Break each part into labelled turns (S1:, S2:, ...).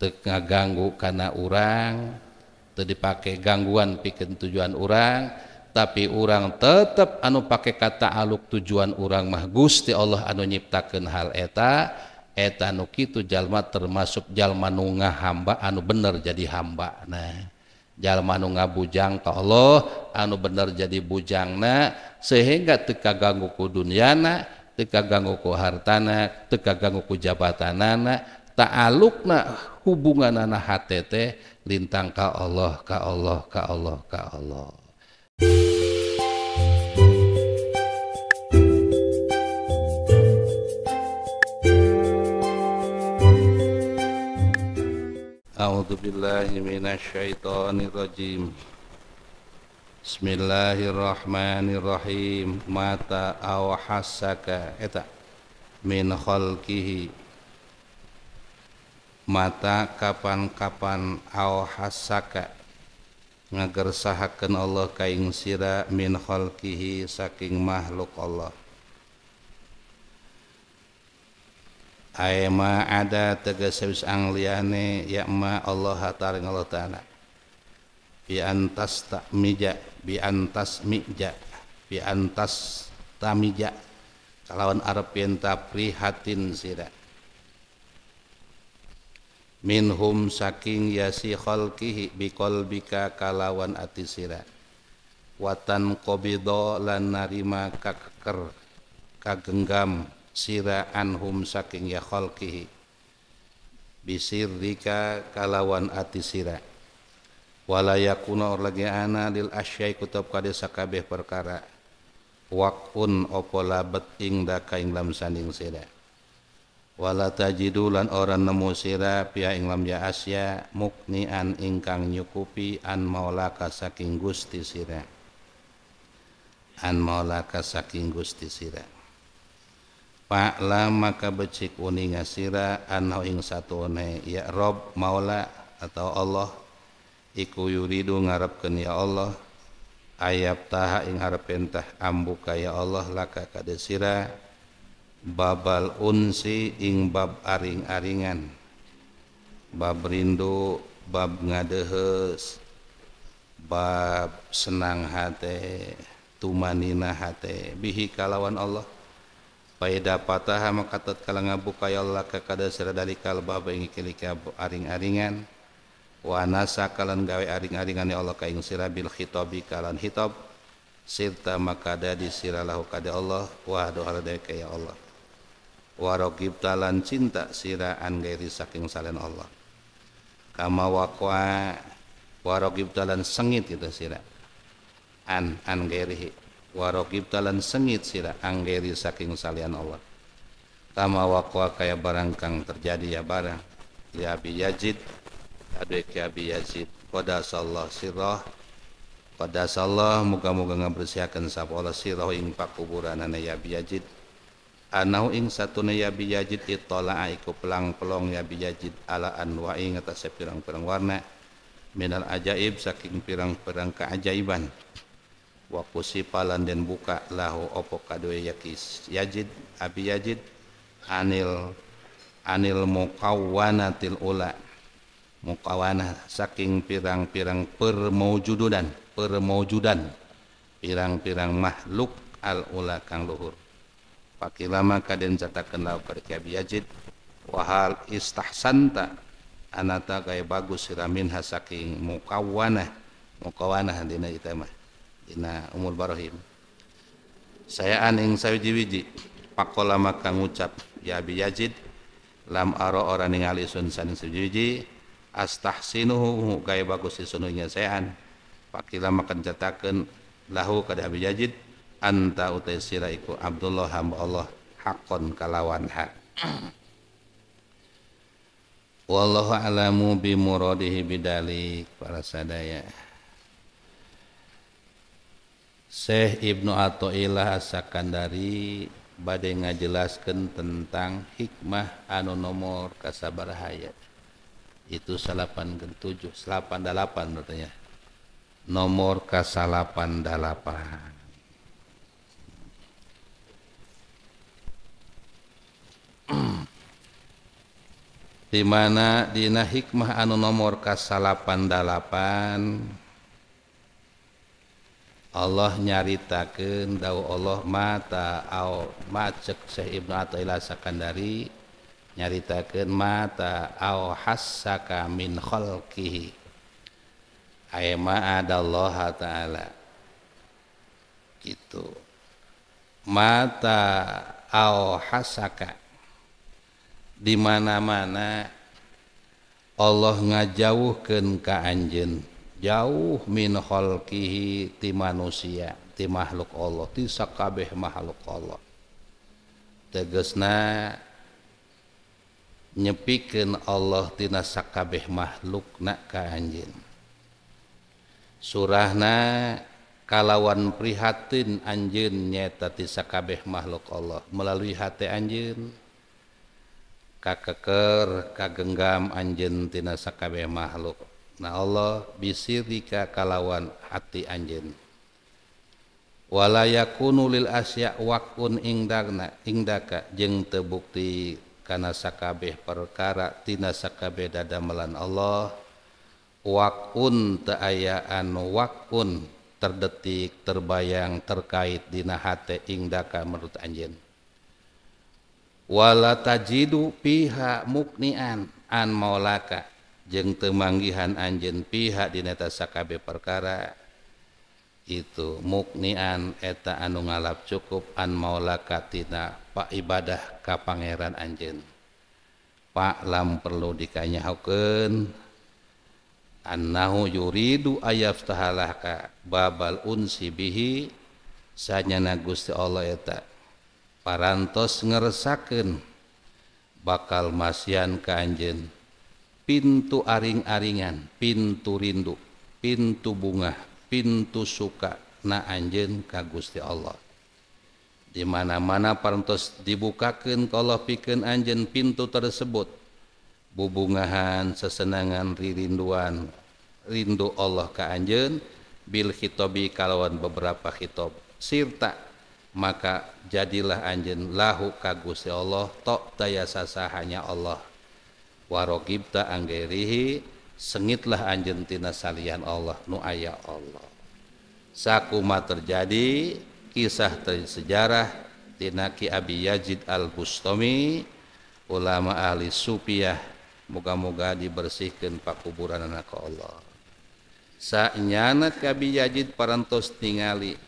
S1: tega ganggu karena orang itu dipakai gangguan pikin tujuan orang tapi orang tetap anu pakai kata aluk tujuan orangrang mah Gusti Allah anu nyiptakan hal eta eteta Nukitujalmat termasukjalmanunga hamba anu bener jadi hamba nahjalunga bujang to Allah anu bener jadi bujangna sehinggategakagangguku dunianategagangguku hartanategakagangku jabatanna ta'alukna hubungan anak HTT lintang ka Allah ka Allah ka Allah ka Allah A'udzu billahi minasyaitonir rajim Bismillahirrahmanirrahim mata awhasaka eta min khalqihi mata kapan-kapan aw hasaka ngagersahaken Allah kaing sira min khalqihi saking makhluk Allah Aema ada tegas wis angliane ya ma Allah hatar Allah taala bi antas mija bi antas mija bi antas tamija kalawan arep yen prihatin sira minhum saking yasi khalqihi biqalbika kalawan atisira, sira watan qabidha lan narima kaker kagenggam sira anhum saking ya khalqihi bisirrika kalawan atisira, sira walayakuna lagi ana lil asyai kutub kade sakabeh perkara wakun opo labet ing daka ing sanding sira wala tajidulan orang nemu sira pia ing lam ya asya mukni an ingkang nyukupi an maulaka saking gusti sira an maulaka saking gusti sira Pak maka becik uninga sira anau ing satu satune ya Rob maula atau Allah iku yuridu ngarepkeun ya Allah ayab taha ing harapentah ambuka ya Allah laka kadesira sira babal unsi ing bab aring-aringan bab rindu bab ngadehes bab senang hati tumanina hati bihi kalawan Allah Paida pataha makatat kala ngabuka ya Allah kekada seradalikal bab ing kilika aring-aringan wa nasa kalan gawe aring-aringan ya Allah ka ing sira bil khitabi kalan hitab sirta makada ada di siralahu kada Allah wa doa ya Allah warokib talan cinta sirah gairi saking salen Allah kama wakwa warokib talan sengit kita sira an an gairi warokib talan sengit sira an gairi saking salian Allah kama wakwa kaya barang kang terjadi ya barang Ya abi yazid adu ki abi yazid pada sallah sirah Pada sallah muga-muga ngabersihakan sapa Allah sirah ing pakuburanana ya biyajid anau ing satu ne yabi yajid itola aiku pelang-pelong ya yajid ala anwa ing atas sepirang pirang warna minal ajaib saking pirang-pirang keajaiban wa sipalan dan buka lahu opo kadoe yakis yajid abi yajid anil anil til ula mukawana saking pirang-pirang permaujudan permaujudan pirang-pirang makhluk al ula kang luhur Pakilama kaden zatakan lau kerja biajid wahal istahsanta anata gaya bagus siramin hasaking mukawana mukawana dina itama dina umul barohim saya aning sawiji-wiji pakola maka ngucap ya abi yazid lam aro orang ningali sun saning sawiji astahsinu gaya bagus sisununya saya an pakila makan cetakan lahu kada abi yazid anta utai sira iku Abdullah hamba Allah hakon kalawan hak wallahu alamu bi muradihi bidalik para sadaya Syekh Ibnu Athaillah As-Sakandari badai ngajelaskan tentang hikmah anu nomor kasabar hayat itu salapan ke tujuh salapan dalapan katanya nomor kasalapan dalapan di mana dina hikmah anu nomor kasalapan dalapan Allah nyaritakan tahu Allah mata au macek Syekh Ibnu Athaillah Sakandari nyaritakan mata au hassaka min khalqihi ada Allah ta'ala gitu mata au hasaka Di mana-mana Allah ngajauhken keanj jauh minhol kihi manusia makhluk Allah tikabeh makhluk Allah tena nyepiken Allahtina sakabeh makhluk na kej surahna kalawan prihatin anjing nyata tikabeh makhluk Allah melalui hati anjin, keker kagengga anj Ti sakabe makhluk Nah Allah bisirika kalawan hati anjinwala kunulil aswakpun Iingdagna Idaka jeng terbukti karenaskabehh perkara Ti sakabe dada melan Allah wapun teayaan wapun terdetik terbayang terkaitdinahati Ingdaka menurut anjin wala tajidu pihak muknian an mauka jeungng kemanggihan anj pihak di neta sakabe perkara itu muknian eta anu ngalap cukup an mauka tina Pak ibadah ka Pangeran anj Pak lam perlu dikanyahu ke annauridu ayaaf tahalaka Babal unsibihisnya nagusti Allah eteta paras ngersaken bakal masan ke Anjen pintu aring-aran pintu rindu pintu bunga pintu suka na Anjen kagusti Allah dimana-mana paratos dibukakan kalau piken anjen pintu tersebut bubungahan sesenangan ririnnduan rindu Allah ke Anjen Bil hitobi kalauwan beberapa hitob sirta maka jadilah anjen lahu kagusti Allah tok daya hanya Allah warogibta anggerihi sengitlah anjen tina salian Allah nu ayah Allah sakuma terjadi kisah dari sejarah tina Ki Abi Yazid Al Bustami ulama ahli supiah moga-moga dibersihkan pak kuburan anak Allah saknyana Ki Abi Yazid parantos tingali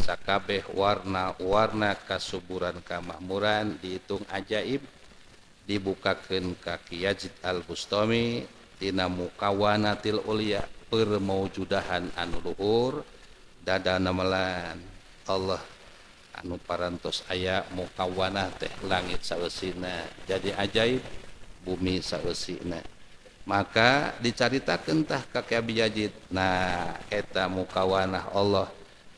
S1: sakabeh warnawarna kasuburan kemakmuran dihitung ajaib dibukakan kakijid al-bustomitinana kawawanatil lia per maujudhan anuluhur dada namalan Allah anu paras aya mukawananah teh langit sauestina jadi ajaib bumi sauesina maka dicarita kentahkakki bijidna heta kawanah Allah dan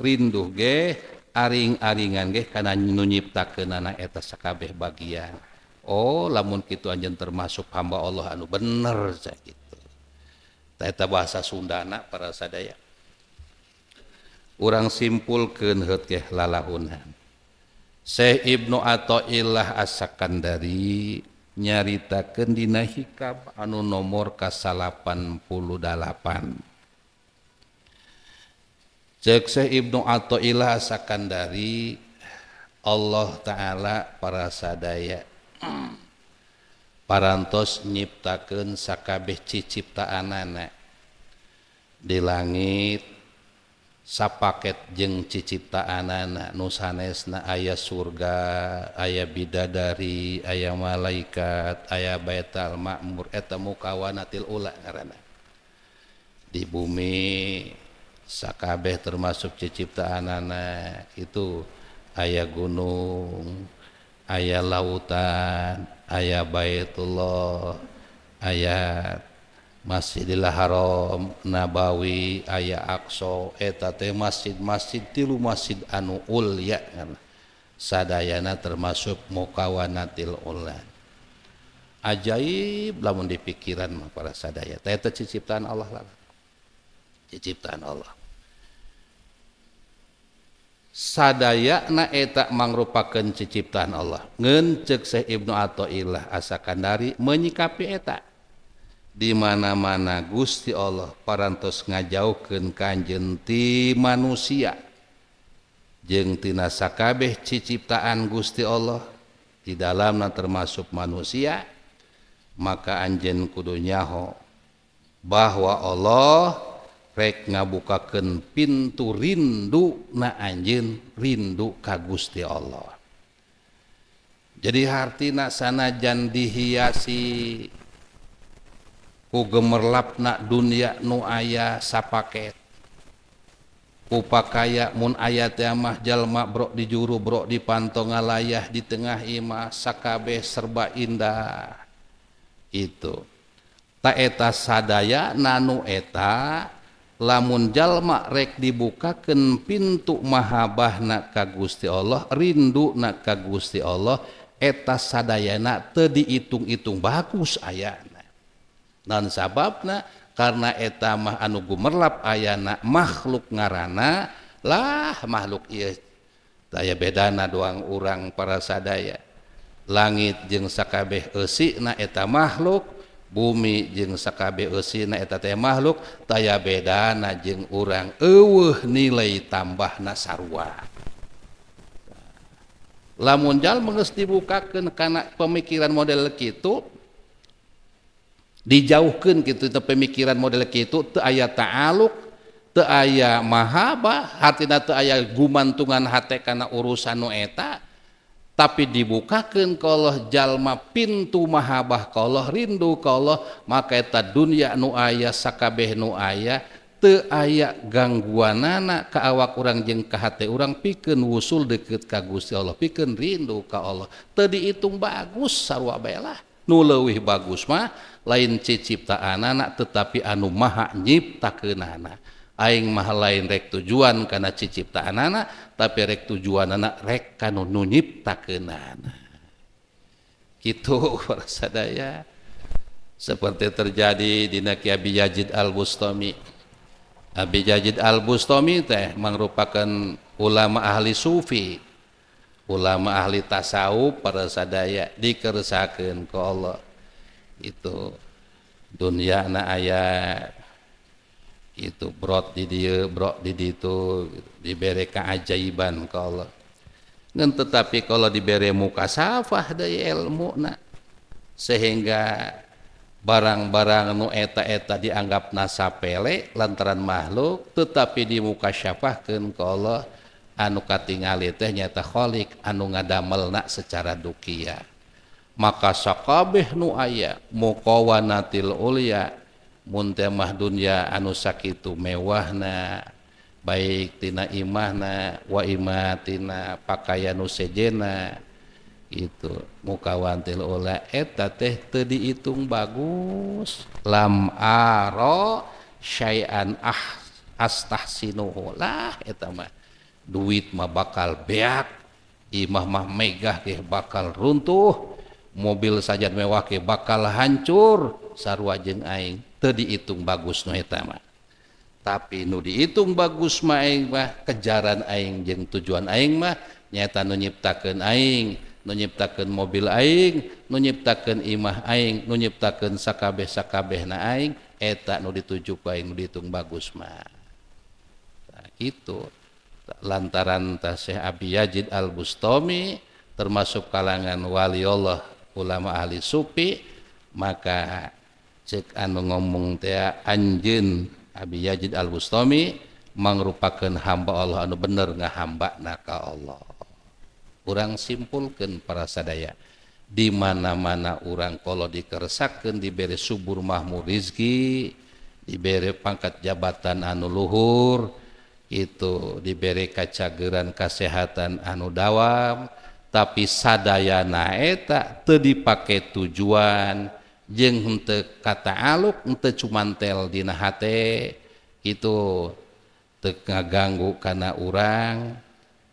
S1: rinduh aring-aranh karena nyiptakabeh bagian Oh lamun kita termasuk hamba Allah anu benerza gitu Tata bahasa sundaana para sada orang simpulken Ibnu atau Ilah asakan dari nyarita Kendina hikap anu nomor kasal 88 Ibnu atau I asakan dari Allah ta'ala para sada paras nyiptaakansakaeh pta di langit sapaket jeng ccitaan nusanes na ayah surga aya bidadari aya malaikat aya Baital makmur di bumi sakabeh termasuk ciciptaan anak itu ayah gunung ayah lautan ayah baitullah ayah Masjidil Haram Nabawi ayah Aqsa eta teh masjid-masjid tilu masjid anu ulya kan sadayana termasuk mukawanatil ulan ajaib lamun di pikiran para sadaya teh eta Allah lah ciptaan Allah sadaya naak mangruakkenciptaan Allah ngencese Ibnu atau Ilah asakanari menyikapi eta dimana-mana Gusti Allah paras ngajauh ke kanjenti manusia jengtinakabeh ciptaan Gusti Allah di dalamna termasuk manusia maka anjen kudunyaho bahwa Allah ngabukaken pintu rindu na anj rindu kagusti Allah jadihati na sana jandi hiasi ku gemerlapnak dunia nu aya sapaket uppakaya Mu ayat ya mahjallma brok di juru brok di panto ngalayah di tengah imamskabeh serba indah itu taketa sadaya nanu eta lamunjalmakrek dibukaken pintu mahabah na kagusti Allah rindu na kagusti Allah eteta sadayaana te di itung-itung bagus ayana non sabab na karena etetamah anugu merlap ayana makhluk ngaranalah makhluk sayaa bedana doang urang para sadaya langit jeskabeh esik naeta makhluk, bumiaka makhluk tay bedana orang nilai tambah nasarwa lamunjal mengestibuka pemikiran model dijauhkan pemikiran model itu aya taaluk te ayamahba hat gumantungan hatikana urusan nueta. dibukaken kalau jalma pintumahbah kalau rindu kalau makaeta dunianya nu ayaskabeh nu aya teayayak gangguan nana ke awak orang jengngka hati orang piken wusul deket kagusnya Allah piken rindu ka Allah te it itu baguswablah nulewih bagusma lain cecipta anak-anak tetapi anu maha nyipta ke naana. aing mah lain rek tujuan karena ciciptaan anak tapi rek tujuan anak rek kanu kenan. anak gitu sadaya seperti terjadi di Naki Abi Yazid Al Bustami Abi Yazid Al Bustami teh merupakan ulama ahli sufi ulama ahli tasawuf para sadaya dikersakan ke Allah itu dunia na ayat itu brot di dia brot di itu gitu. diberi keajaiban ke Allah dan tetapi kalau diberi muka safah dari ilmu nak sehingga barang-barang nu eta-eta dianggap nasapele lantaran makhluk tetapi di muka syafah ke Allah anu katingali teh nyata kholik anu ngadamel nak secara dukia maka sakabeh nu aya mukawanatil ulia muntemah dunya anusak itu mewahna baiktina imahna wamati pakaia nujena itu mukawanil o eteta teh te dihitung bagus lamro syan ah astahlah duitmah bakal beak imah-mah megah ke bakal runtuh mobil saja mewake bakal hancur sarwajeng aing teu diitung bagus nu eta mah tapi nu dihitung bagus ma aing mah kejaran aing jeung tujuan aing mah nyata nu nyiptakeun aing nu nyiptakeun mobil aing nu nyiptakeun imah aing nu nyiptakeun sakabeh sakabehna aing eta nu dituju ku aing nu dihitung bagus mah nah, itu lantaran tasih Abi Yazid Al Bustami termasuk kalangan allah ulama ahli sufi maka anu ngomong T Anj Abi Yajid altomi merupakan hamba Allah anu bener nggak hamba naka Allah kurang simpulkan para sadaya dimana-mana orang kalau dikersakan diberre subur Mahmu Rizki diberre pangkat jabatan anu Luhur itu diberre kacageran kesehatan anu dawam tapi sadaya nae tak te dipakai tujuan ke kata aluk cumantel Di H itu tega ganggu karena orang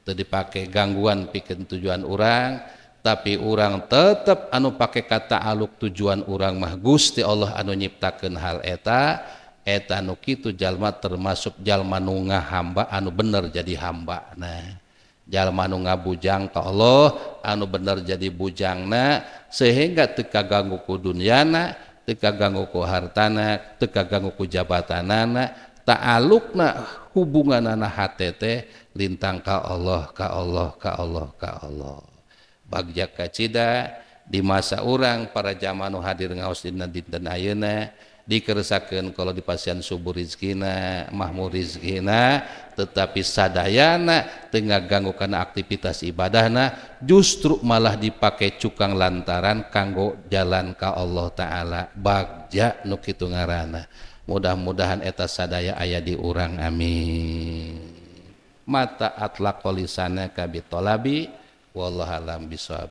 S1: dipakai gangguan pikin tujuan orang tapi orang tetap anu pakai kata aluk tujuan orang mah Gusti Allah anu nyiptakan hal eta etauki itujalmat termasukjalmanunga hamba anu bener jadi hamba nah punyau ngabujang ka Allah anu bener jadi bujangna sehinggategakaganguku dunianategakaganguku hartanategakaganguku jabatan nana taalukna hubungan anak htT Linangngka Allah ka Allah ka Allah ka Allah Bagjak kacita di masa orang para zamanu hadir ngaustina di dannauna, dikeresaakan kalau di pasian subuh rizgina Mahmu Rizgina tetapi saddayana tengah-ganggukan aktivitas ibadahnya justru malah dipakai cangg lantaran kanggo jalanka Allah ta'ala Bagja Nukitunggaraana mudah-mudahan eta sadaya ayaah di orangrang Amin mataatlak polisana kabi tolabi wall abi suaabi